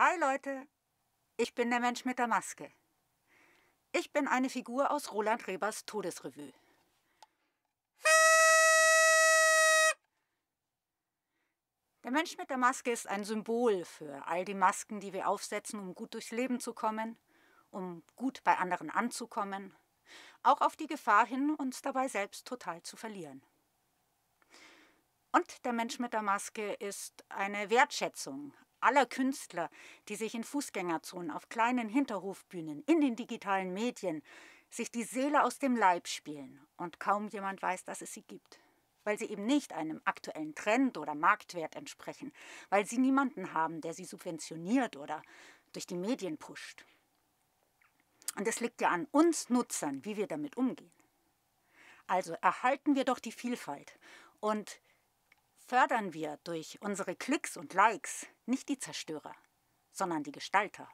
Hi Leute, ich bin der Mensch mit der Maske. Ich bin eine Figur aus Roland Rebers Todesrevue. Der Mensch mit der Maske ist ein Symbol für all die Masken, die wir aufsetzen, um gut durchs Leben zu kommen, um gut bei anderen anzukommen, auch auf die Gefahr hin, uns dabei selbst total zu verlieren. Und der Mensch mit der Maske ist eine Wertschätzung aller Künstler, die sich in Fußgängerzonen, auf kleinen Hinterhofbühnen, in den digitalen Medien sich die Seele aus dem Leib spielen und kaum jemand weiß, dass es sie gibt, weil sie eben nicht einem aktuellen Trend oder Marktwert entsprechen, weil sie niemanden haben, der sie subventioniert oder durch die Medien pusht. Und es liegt ja an uns Nutzern, wie wir damit umgehen. Also erhalten wir doch die Vielfalt und fördern wir durch unsere Klicks und Likes nicht die Zerstörer, sondern die Gestalter.